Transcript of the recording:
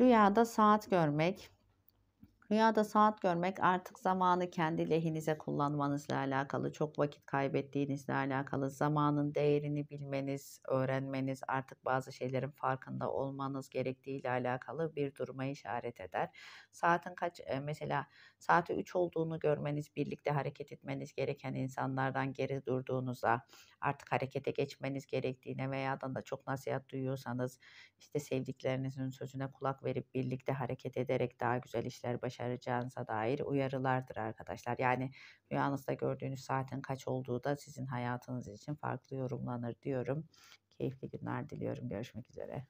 Rüyada saat görmek, Rüyada saat görmek artık zamanı kendi lehinize kullanmanızla alakalı, çok vakit kaybettiğinizle alakalı, zamanın değerini bilmeniz, öğrenmeniz, artık bazı şeylerin farkında olmanız gerektiğiyle alakalı bir duruma işaret eder. Saatin kaç e, mesela saati 3 olduğunu görmeniz, birlikte hareket etmeniz gereken insanlardan geri durduğunuza, artık harekete geçmeniz gerektiğine veya da çok nasihat duyuyorsanız işte sevdiklerinizin sözüne kulak verip birlikte hareket ederek daha güzel işler başarabilirsiniz başaracağınıza dair uyarılardır arkadaşlar. Yani rüyanızda gördüğünüz saatin kaç olduğu da sizin hayatınız için farklı yorumlanır diyorum. Keyifli günler diliyorum. Görüşmek üzere.